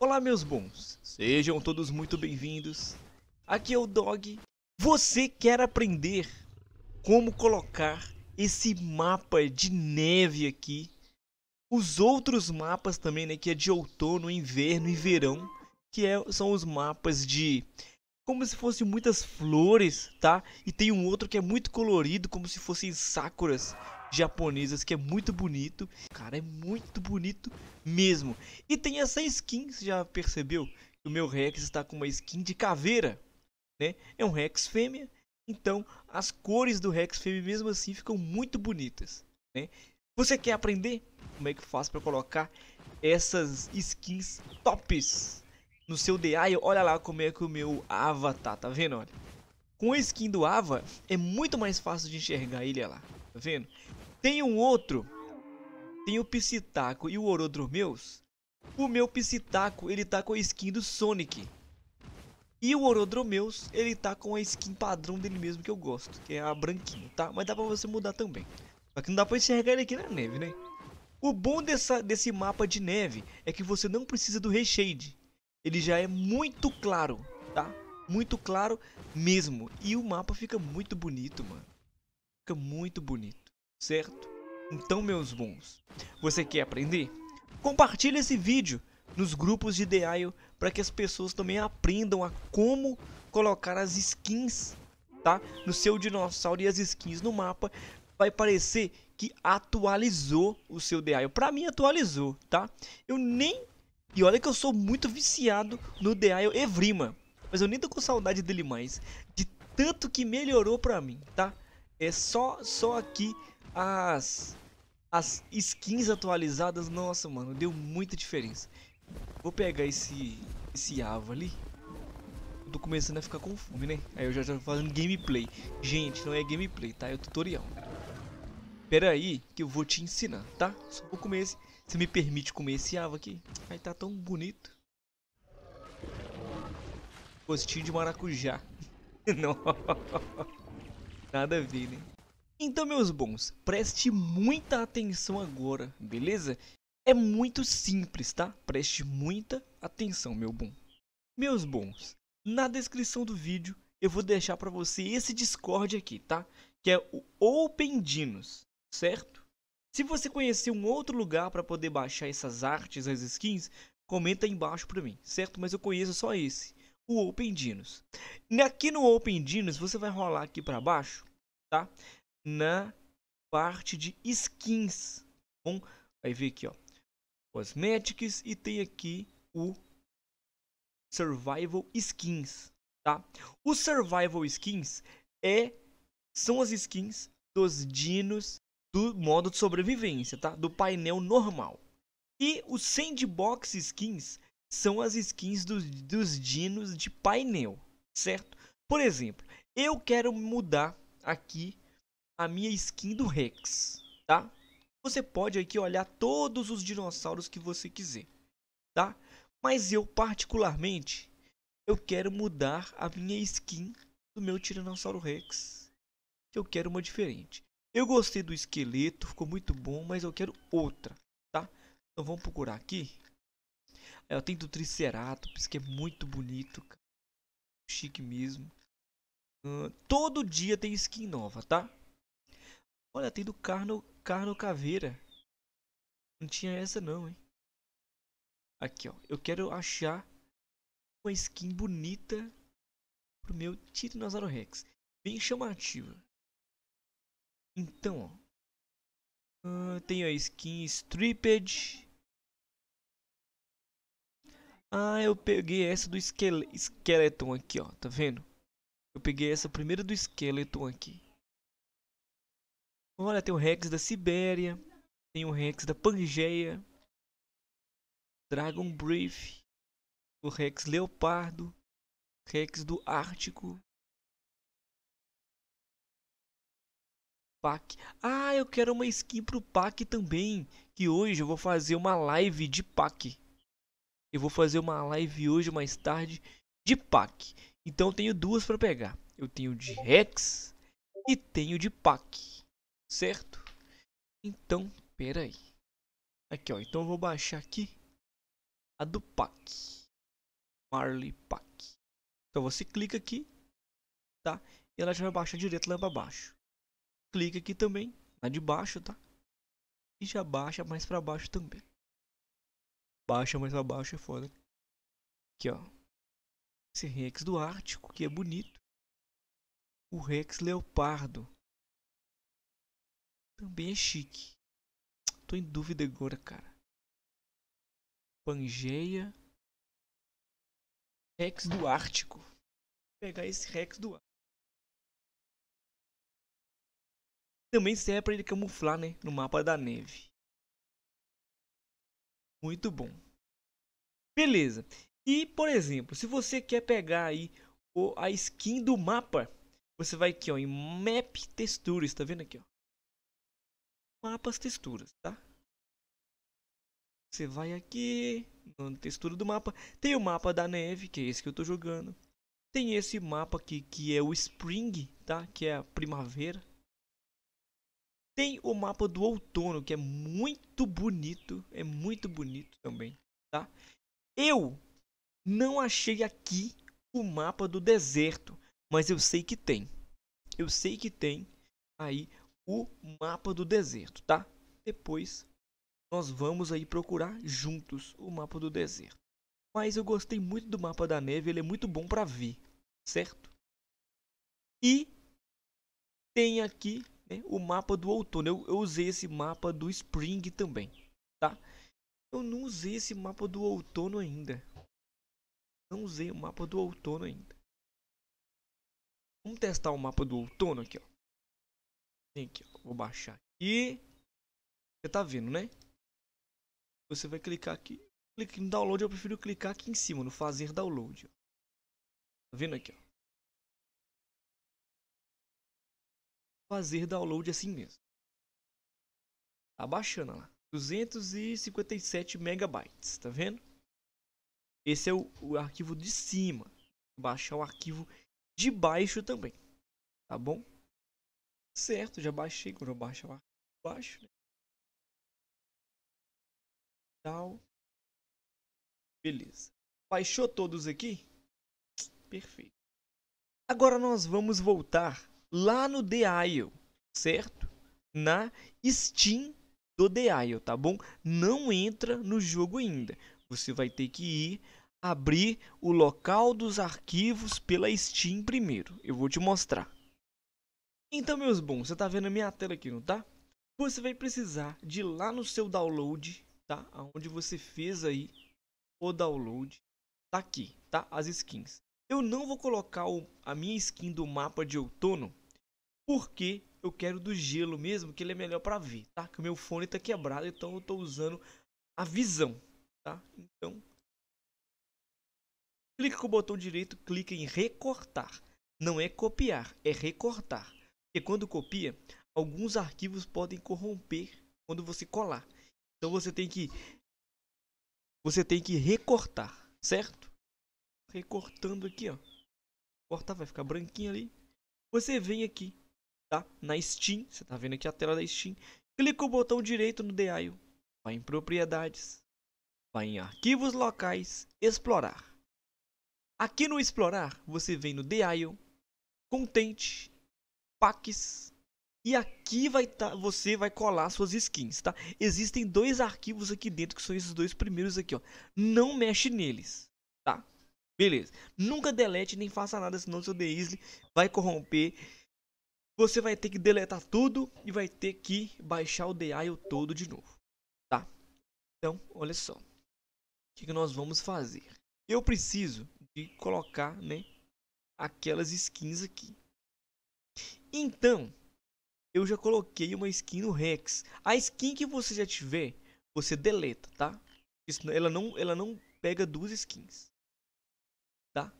Olá meus bons, sejam todos muito bem-vindos. Aqui é o Dog. Você quer aprender como colocar esse mapa de neve aqui? Os outros mapas também, né, que é de outono, inverno e verão, que é, são os mapas de como se fossem muitas flores, tá? E tem um outro que é muito colorido, como se fossem sakuras japonesas, que é muito bonito. Cara, é muito bonito mesmo. E tem essa skin, você já percebeu? Que o meu Rex está com uma skin de caveira, né? É um Rex fêmea, então as cores do Rex fêmea mesmo assim ficam muito bonitas, né? Você quer aprender como é que faz para colocar essas skins tops no seu DI? Olha lá como é que o meu avatar, tá vendo? Olha. Com a skin do Ava, é muito mais fácil de enxergar ele, olha lá, tá vendo? Tem um outro. Tem o Piscitaco e o Orodromeus. O meu Piscitaco, ele tá com a skin do Sonic. E o Orodromeus, ele tá com a skin padrão dele mesmo que eu gosto, que é a branquinha, tá? Mas dá pra você mudar também. Só que não dá pra enxergar ele aqui na neve, né? O bom dessa, desse mapa de neve é que você não precisa do reshade. Ele já é muito claro, tá? Muito claro mesmo. E o mapa fica muito bonito, mano. Fica muito bonito certo? Então, meus bons, você quer aprender? Compartilhe esse vídeo nos grupos de DIO para que as pessoas também aprendam a como colocar as skins tá? no seu dinossauro e as skins no mapa. Vai parecer que atualizou o seu DIO. Para mim, atualizou, tá? Eu nem... E olha que eu sou muito viciado no DIO Evrima. Mas eu nem tô com saudade dele mais. De tanto que melhorou pra mim, tá? É só, só aqui as, as skins atualizadas, nossa, mano, deu muita diferença. Vou pegar esse, esse avo ali. Eu tô começando a ficar com fome, né? Aí eu já tô fazendo gameplay. Gente, não é gameplay, tá? É tutorial. Pera aí que eu vou te ensinar, tá? Só vou comer esse. Você me permite comer esse avo aqui? Aí tá tão bonito. Gostinho de maracujá. não. Nada a ver, né? Então, meus bons, preste muita atenção agora, beleza? É muito simples, tá? Preste muita atenção, meu bom. Meus bons, na descrição do vídeo eu vou deixar para você esse Discord aqui, tá? Que é o Open Dinos, certo? Se você conhecer um outro lugar para poder baixar essas artes, as skins, comenta aí embaixo para mim, certo? Mas eu conheço só esse, o Open Dinos. Aqui no Open Dinos você vai rolar aqui para baixo, tá? na parte de skins. Bom, vai ver aqui, ó, cosmetics e tem aqui o survival skins, tá? O survival skins é são as skins dos dinos do modo de sobrevivência, tá? Do painel normal. E os sandbox skins são as skins dos, dos dinos de painel, certo? Por exemplo, eu quero mudar aqui a minha skin do Rex, tá? Você pode aqui olhar todos os dinossauros que você quiser, tá? Mas eu particularmente, eu quero mudar a minha skin do meu Tiranossauro Rex. Eu quero uma diferente. Eu gostei do esqueleto, ficou muito bom, mas eu quero outra, tá? Então vamos procurar aqui. É, eu tenho do Triceratops, que é muito bonito, cara. chique mesmo. Uh, todo dia tem skin nova, tá? Olha, tem do Carno, Carno Caveira. Não tinha essa não, hein? Aqui, ó. Eu quero achar uma skin bonita pro meu Tiranossauro Rex. Bem chamativa. Então, ó. Uh, ah, tem a skin Stripped. Ah, eu peguei essa do esqueleton aqui, ó. Tá vendo? Eu peguei essa primeira do esqueleton aqui. Olha, tem o Rex da Sibéria. Tem o Rex da Pangeia. Dragon Brief. O Rex Leopardo. Rex do Ártico. Pac. Ah, eu quero uma skin pro Pac também. Que hoje eu vou fazer uma live de Pac. Eu vou fazer uma live hoje mais tarde de Pac. Então eu tenho duas para pegar. Eu tenho de Rex e tenho de Pac certo? Então, peraí. Aqui, ó. Então eu vou baixar aqui a do pack. Marley Pack. Então você clica aqui, tá? E ela já vai baixar direto lá para baixo. Clica aqui também, na de baixo, tá? E já baixa mais para baixo também. Baixa mais para baixo é foda. Aqui, ó. Esse Rex do Ártico, que é bonito. O Rex Leopardo. Também é chique. Tô em dúvida agora, cara. Pangeia. Rex do Ártico. Vou pegar esse Rex do Ártico. Também serve para ele camuflar, né? No mapa da neve. Muito bom. Beleza. E, por exemplo, se você quer pegar aí o, a skin do mapa, você vai aqui ó, em Map Textures, tá vendo aqui? Ó mapas texturas, tá? Você vai aqui, no textura do mapa, tem o mapa da neve, que é esse que eu tô jogando. Tem esse mapa aqui, que é o Spring, tá? Que é a primavera. Tem o mapa do outono, que é muito bonito, é muito bonito também, tá? Eu não achei aqui o mapa do deserto, mas eu sei que tem. Eu sei que tem aí o mapa do deserto, tá? Depois nós vamos aí procurar juntos o mapa do deserto. Mas eu gostei muito do mapa da neve, ele é muito bom para ver, certo? E tem aqui né, o mapa do outono. Eu, eu, usei esse mapa do Spring também, tá? Eu não usei esse mapa do outono ainda. Não usei o mapa do outono ainda. Vamos testar o mapa do outono aqui, ó aqui, ó. Vou baixar aqui. Você tá vendo, né? Você vai clicar aqui. Clique em download, eu prefiro clicar aqui em cima, no fazer download. Ó. Tá vendo aqui, ó. Fazer download assim mesmo. Tá baixando lá. 257 megabytes, tá vendo? Esse é o, o arquivo de cima. Vou baixar o arquivo de baixo também, tá bom? Certo, já baixei. Quando eu baixo, lá. baixo. Né? Tal. Beleza. Baixou todos aqui? Perfeito. Agora nós vamos voltar lá no The Isle, certo? Na Steam do The Isle, tá bom? Não entra no jogo ainda. Você vai ter que ir abrir o local dos arquivos pela Steam primeiro. Eu vou te mostrar. Então, meus bons, você tá vendo a minha tela aqui, não tá? Você vai precisar de ir lá no seu download, tá? Onde você fez aí o download, tá aqui, tá? As skins. Eu não vou colocar o, a minha skin do mapa de outono, porque eu quero do gelo mesmo, que ele é melhor pra ver, tá? Que o meu fone tá quebrado, então eu tô usando a visão, tá? Então, clica com o botão direito, clica em recortar. Não é copiar, é recortar. Porque quando copia, alguns arquivos podem corromper quando você colar. Então você tem que você tem que recortar, certo? Recortando aqui, ó. Cortar vai ficar branquinho ali. Você vem aqui, tá? Na Steam, você tá vendo aqui a tela da Steam. Clica o botão direito no DIO. Vai em propriedades. Vai em arquivos locais, explorar. Aqui no explorar, você vem no DIO, content packs. E aqui vai tá, você vai colar suas skins, tá? Existem dois arquivos aqui dentro que são esses dois primeiros aqui, ó. Não mexe neles, tá? Beleza. Nunca delete nem faça nada, senão seu Deisle vai corromper. Você vai ter que deletar tudo e vai ter que baixar o DIO todo de novo, tá? Então, olha só. O que, que nós vamos fazer? Eu preciso de colocar, né, aquelas skins aqui. Então, eu já coloquei uma skin no Rex. A skin que você já tiver, você deleta, tá? ela, não, ela não pega duas skins. Tá?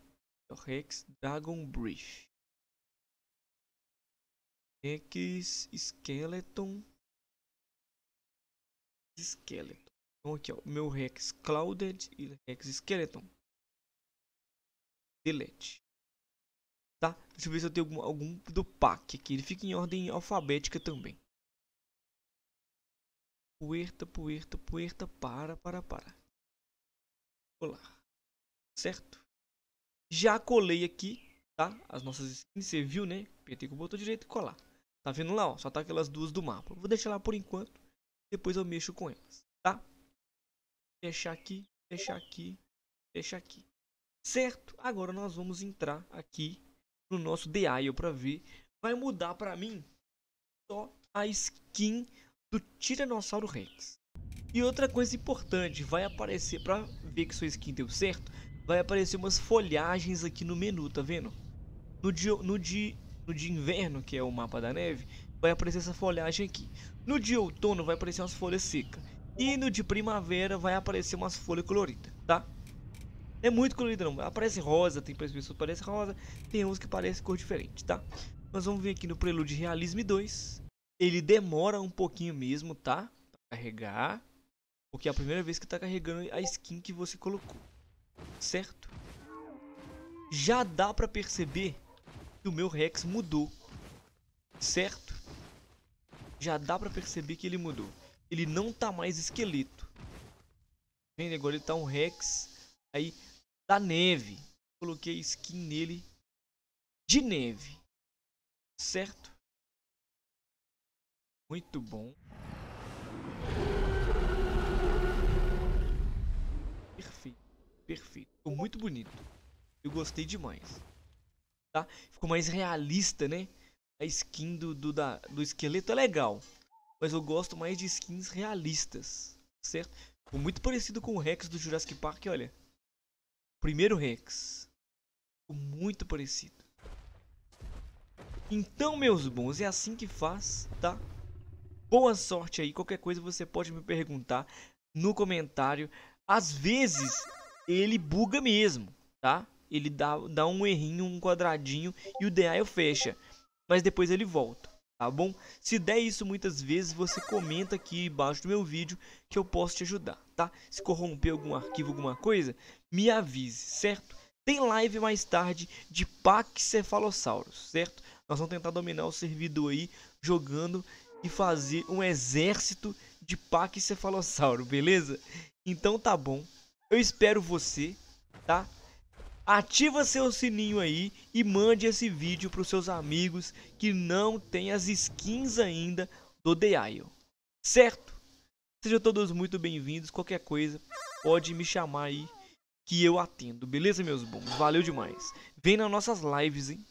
É Rex Dragon Brief. Rex Skeleton. Skeleton. Então aqui ó, meu Rex Clouded e Rex Skeleton. Delete tá? Deixa eu ver se eu tenho algum, algum do pack aqui. Ele fica em ordem alfabética também. Puerta, puerta, puerta, para, para, para. Olá. Certo? Já colei aqui, tá? As nossas skins, você viu, né? Apertei com o botão direito e colar. Tá vendo lá, ó? Só tá aquelas duas do mapa. Vou deixar lá por enquanto. Depois eu mexo com elas, tá? Deixar aqui, deixar aqui, deixar aqui. Certo? Agora nós vamos entrar aqui no nosso DI para ver, vai mudar para mim só a skin do Tiranossauro Rex. E outra coisa importante, vai aparecer para ver que sua skin deu certo, vai aparecer umas folhagens aqui no menu, tá vendo? No dia no de, no de inverno, que é o mapa da neve, vai aparecer essa folhagem aqui. No de outono vai aparecer umas folhas secas. E no de primavera vai aparecer umas folhas coloridas, tá? é muito colorido não. Aparece rosa, tem pessoas que parecem rosa, tem uns que parecem cor diferente, tá? mas vamos vir aqui no Prelude Realism 2. Ele demora um pouquinho mesmo, tá? Pra carregar. Porque é a primeira vez que tá carregando a skin que você colocou. Certo? Já dá pra perceber que o meu Rex mudou. Certo? Já dá pra perceber que ele mudou. Ele não tá mais esqueleto. vem Agora ele tá um Rex aí da neve. Coloquei skin nele de neve. Certo? Muito bom. Perfeito, perfeito. Ficou muito bonito. Eu gostei demais. Tá? Ficou mais realista, né? A skin do, do, da, do esqueleto é legal. Mas eu gosto mais de skins realistas. Certo? Ficou muito parecido com o Rex do Jurassic Park, olha primeiro Rex. Muito parecido. Então, meus bons, é assim que faz, tá? Boa sorte aí. Qualquer coisa você pode me perguntar no comentário. Às vezes, ele buga mesmo, tá? Ele dá, dá um errinho, um quadradinho e o DA eu fecha. Mas depois ele volta tá bom? Se der isso muitas vezes, você comenta aqui embaixo do meu vídeo que eu posso te ajudar, tá? Se corromper algum arquivo, alguma coisa, me avise, certo? Tem live mais tarde de Pachycephalosaurus, certo? Nós vamos tentar dominar o servidor aí jogando e fazer um exército de Pachycephalossauro, beleza? Então tá bom. Eu espero você, tá? ativa seu sininho aí e mande esse vídeo para os seus amigos que não têm as skins ainda do The Isle, certo? Sejam todos muito bem-vindos, qualquer coisa pode me chamar aí que eu atendo, beleza meus bons? Valeu demais. Vem nas nossas lives, hein?